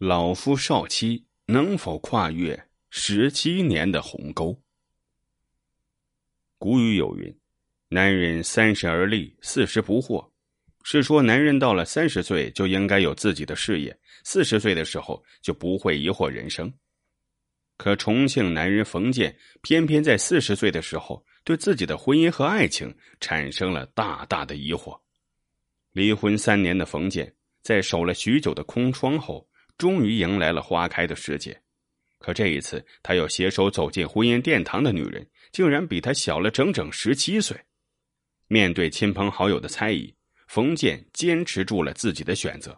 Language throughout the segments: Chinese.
老夫少妻能否跨越十七年的鸿沟？古语有云：“男人三十而立，四十不惑。”是说男人到了三十岁就应该有自己的事业，四十岁的时候就不会疑惑人生。可重庆男人冯建偏偏在四十岁的时候对自己的婚姻和爱情产生了大大的疑惑。离婚三年的冯建，在守了许久的空窗后。终于迎来了花开的时节，可这一次，他要携手走进婚姻殿堂的女人，竟然比他小了整整十七岁。面对亲朋好友的猜疑，冯健坚持住了自己的选择。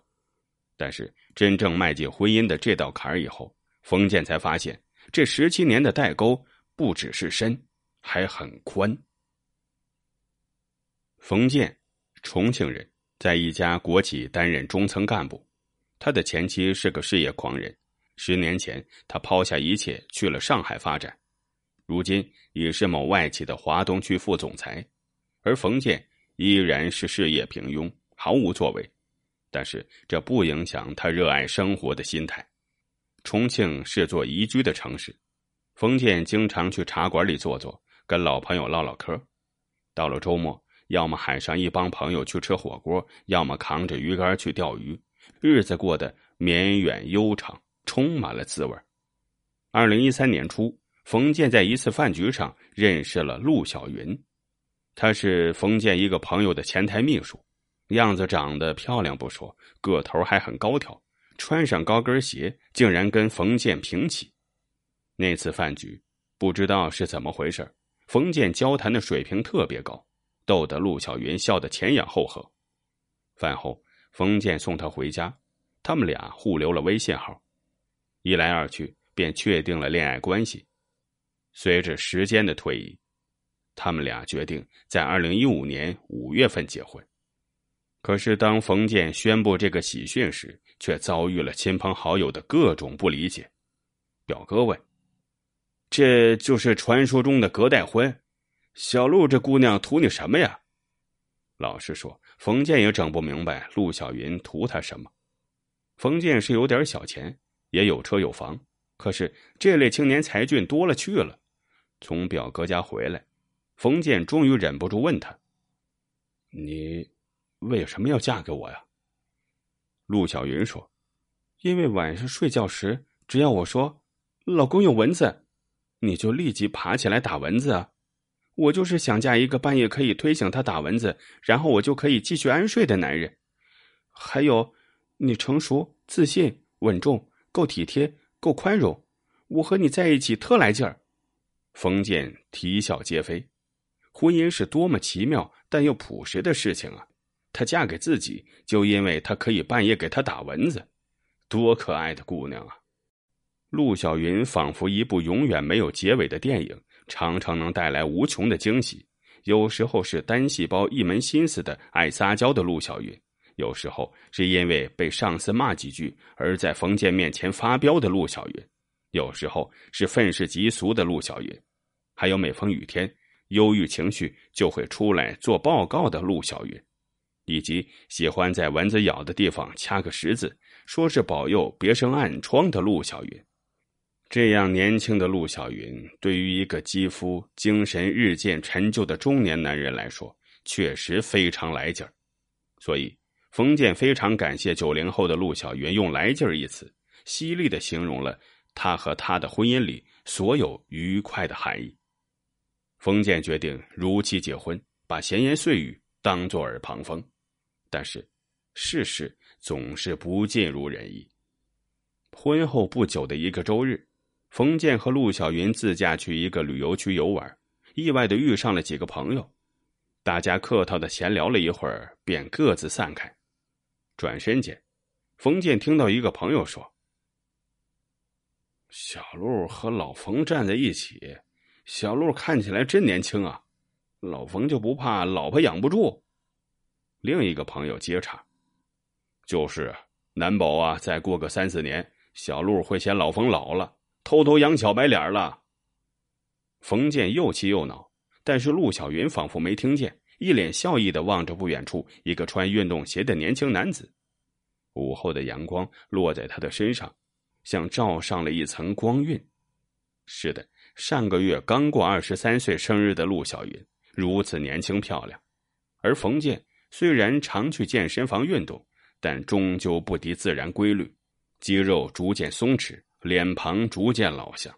但是，真正迈进婚姻的这道坎儿以后，冯健才发现，这十七年的代沟不只是深，还很宽。冯健，重庆人，在一家国企担任中层干部。他的前妻是个事业狂人，十年前他抛下一切去了上海发展，如今已是某外企的华东区副总裁，而冯建依然是事业平庸，毫无作为。但是这不影响他热爱生活的心态。重庆是座宜居的城市，冯建经常去茶馆里坐坐，跟老朋友唠唠嗑。到了周末，要么喊上一帮朋友去吃火锅，要么扛着鱼竿去钓鱼。日子过得绵远悠长，充满了滋味。二零一三年初，冯建在一次饭局上认识了陆小云，她是冯建一个朋友的前台秘书，样子长得漂亮不说，个头还很高挑，穿上高跟鞋竟然跟冯建平起。那次饭局，不知道是怎么回事，冯建交谈的水平特别高，逗得陆小云笑得前仰后合。饭后。冯建送他回家，他们俩互留了微信号，一来二去便确定了恋爱关系。随着时间的推移，他们俩决定在二零一五年五月份结婚。可是当冯建宣布这个喜讯时，却遭遇了亲朋好友的各种不理解。表哥问：“这就是传说中的隔代婚？小璐这姑娘图你什么呀？”老实说，冯建也整不明白陆小云图他什么。冯建是有点小钱，也有车有房，可是这类青年才俊多了去了。从表哥家回来，冯建终于忍不住问他：“你为什么要嫁给我呀？”陆小云说：“因为晚上睡觉时，只要我说‘老公有蚊子’，你就立即爬起来打蚊子。”我就是想嫁一个半夜可以推醒他打蚊子，然后我就可以继续安睡的男人。还有，你成熟、自信、稳重，够体贴，够宽容。我和你在一起特来劲儿。冯健啼笑皆非，婚姻是多么奇妙但又朴实的事情啊！她嫁给自己，就因为她可以半夜给他打蚊子，多可爱的姑娘啊！陆小云仿佛一部永远没有结尾的电影。常常能带来无穷的惊喜。有时候是单细胞一门心思的爱撒娇的陆小云，有时候是因为被上司骂几句而在冯健面前发飙的陆小云，有时候是愤世嫉俗的陆小云，还有每逢雨天忧郁情绪就会出来做报告的陆小云，以及喜欢在蚊子咬的地方掐个十字，说是保佑别生暗疮的陆小云。这样年轻的陆小云，对于一个肌肤精神日渐陈旧的中年男人来说，确实非常来劲儿。所以，冯健非常感谢九零后的陆小云，用来劲儿一词，犀利的形容了他和他的婚姻里所有愉快的含义。冯建决定如期结婚，把闲言碎语当作耳旁风。但是，世事总是不尽如人意。婚后不久的一个周日。冯建和陆小云自驾去一个旅游区游玩，意外的遇上了几个朋友。大家客套的闲聊了一会儿，便各自散开。转身间，冯健听到一个朋友说：“小陆和老冯站在一起，小陆看起来真年轻啊，老冯就不怕老婆养不住？”另一个朋友接茬：“就是，难保啊，再过个三四年，小陆会嫌老冯老了。”偷偷养小白脸了，冯健又气又恼，但是陆小云仿佛没听见，一脸笑意的望着不远处一个穿运动鞋的年轻男子。午后的阳光落在他的身上，像照上了一层光晕。是的，上个月刚过二十三岁生日的陆小云如此年轻漂亮，而冯健虽然常去健身房运动，但终究不敌自然规律，肌肉逐渐松弛。脸庞逐渐老下，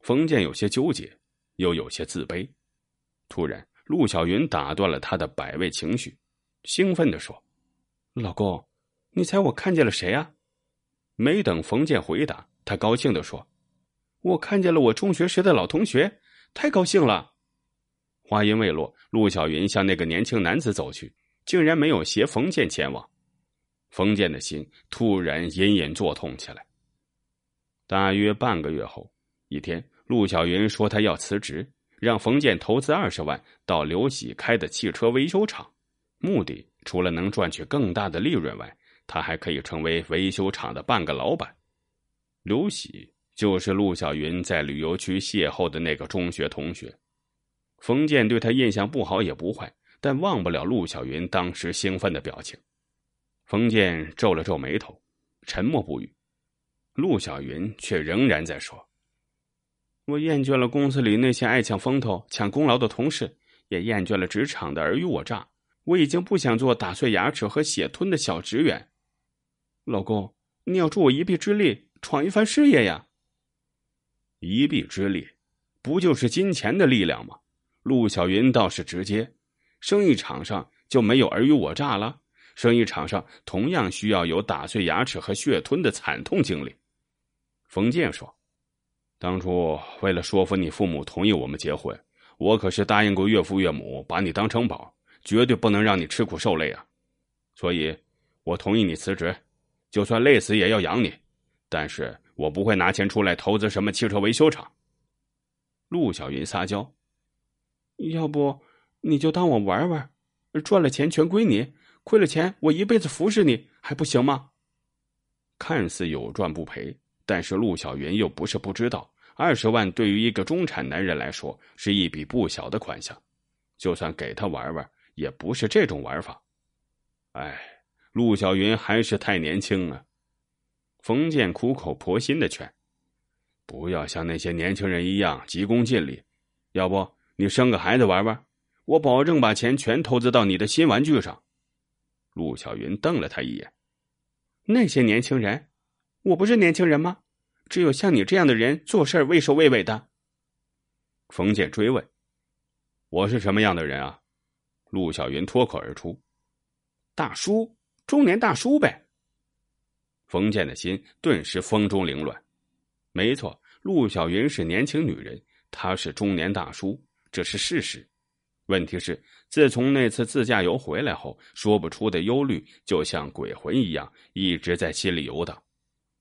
冯健有些纠结，又有些自卑。突然，陆小云打断了他的百味情绪，兴奋地说：“老公，你猜我看见了谁啊？”没等冯健回答，他高兴地说：“我看见了我中学时的老同学，太高兴了！”话音未落，陆小云向那个年轻男子走去，竟然没有携冯健前往。冯健的心突然隐隐作痛起来。大约半个月后，一天，陆小云说她要辞职，让冯建投资二十万到刘喜开的汽车维修厂。目的除了能赚取更大的利润外，他还可以成为维修厂的半个老板。刘喜就是陆小云在旅游区邂逅的那个中学同学。冯建对他印象不好也不坏，但忘不了陆小云当时兴奋的表情。冯建皱了皱眉头，沉默不语。陆小云却仍然在说：“我厌倦了公司里那些爱抢风头、抢功劳的同事，也厌倦了职场的尔虞我诈。我已经不想做打碎牙齿和血吞的小职员。老公，你要助我一臂之力，闯一番事业呀！一臂之力，不就是金钱的力量吗？”陆小云倒是直接，生意场上就没有尔虞我诈了？生意场上同样需要有打碎牙齿和血吞的惨痛经历。冯健说：“当初为了说服你父母同意我们结婚，我可是答应过岳父岳母，把你当成宝，绝对不能让你吃苦受累啊！所以，我同意你辞职，就算累死也要养你。但是我不会拿钱出来投资什么汽车维修厂。”陆小云撒娇：“要不你就当我玩玩，赚了钱全归你，亏了钱我一辈子服侍你还不行吗？”看似有赚不赔。但是陆小云又不是不知道，二十万对于一个中产男人来说是一笔不小的款项，就算给他玩玩，也不是这种玩法。哎，陆小云还是太年轻了。冯健苦口婆心的劝：“不要像那些年轻人一样急功近利，要不你生个孩子玩玩，我保证把钱全投资到你的新玩具上。”陆小云瞪了他一眼：“那些年轻人。”我不是年轻人吗？只有像你这样的人做事畏首畏尾的。冯健追问：“我是什么样的人啊？”陆小云脱口而出：“大叔，中年大叔呗。”冯健的心顿时风中凌乱。没错，陆小云是年轻女人，她是中年大叔，这是事实。问题是，自从那次自驾游回来后，说不出的忧虑就像鬼魂一样，一直在心里游荡。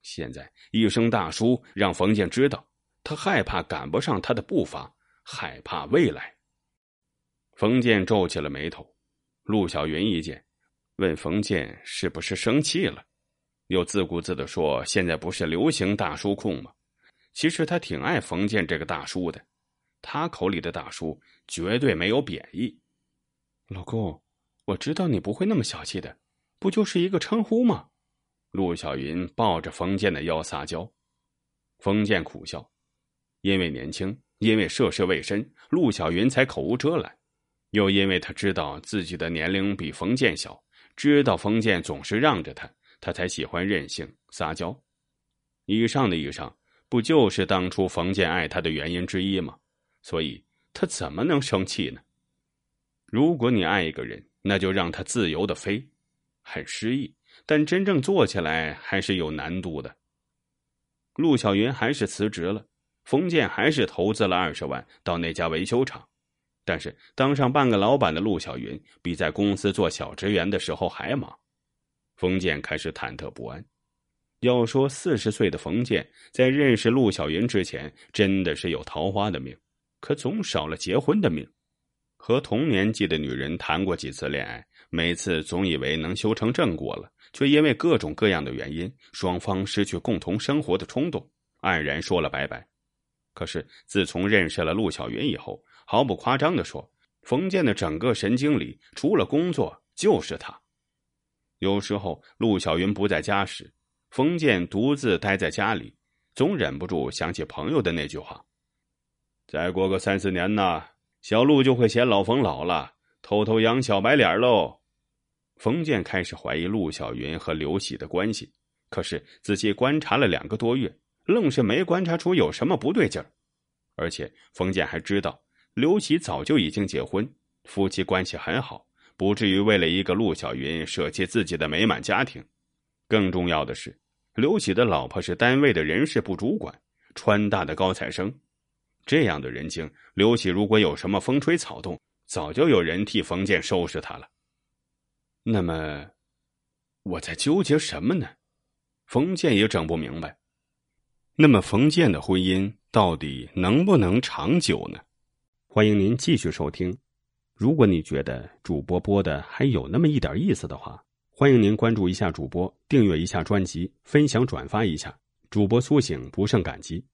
现在一声“大叔”让冯健知道，他害怕赶不上他的步伐，害怕未来。冯健皱起了眉头。陆小云一见，问冯健是不是生气了，又自顾自的说：“现在不是流行大叔控吗？其实他挺爱冯健这个大叔的，他口里的大叔绝对没有贬义。”老公，我知道你不会那么小气的，不就是一个称呼吗？陆小云抱着冯建的腰撒娇，冯建苦笑，因为年轻，因为涉世未深，陆小云才口无遮拦，又因为他知道自己的年龄比冯建小，知道冯建总是让着他，他才喜欢任性撒娇。以上的以上，不就是当初冯建爱他的原因之一吗？所以，他怎么能生气呢？如果你爱一个人，那就让他自由的飞，很失意。但真正做起来还是有难度的。陆小云还是辞职了，冯建还是投资了二十万到那家维修厂。但是当上半个老板的陆小云比在公司做小职员的时候还忙，冯建开始忐忑不安。要说四十岁的冯建在认识陆小云之前，真的是有桃花的命，可总少了结婚的命。和同年纪的女人谈过几次恋爱，每次总以为能修成正果了。却因为各种各样的原因，双方失去共同生活的冲动，黯然说了拜拜。可是自从认识了陆小云以后，毫不夸张地说，冯健的整个神经里除了工作就是他。有时候陆小云不在家时，冯健独自待在家里，总忍不住想起朋友的那句话：“再过个三四年呢，小陆就会嫌老冯老了，偷偷养小白脸喽。”冯建开始怀疑陆小云和刘喜的关系，可是仔细观察了两个多月，愣是没观察出有什么不对劲儿。而且冯建还知道，刘喜早就已经结婚，夫妻关系很好，不至于为了一个陆小云舍弃自己的美满家庭。更重要的是，刘喜的老婆是单位的人事部主管，川大的高材生，这样的人精，刘喜如果有什么风吹草动，早就有人替冯建收拾他了。那么，我在纠结什么呢？冯建也整不明白。那么，冯建的婚姻到底能不能长久呢？欢迎您继续收听。如果你觉得主播播的还有那么一点意思的话，欢迎您关注一下主播，订阅一下专辑，分享转发一下，主播苏醒不胜感激。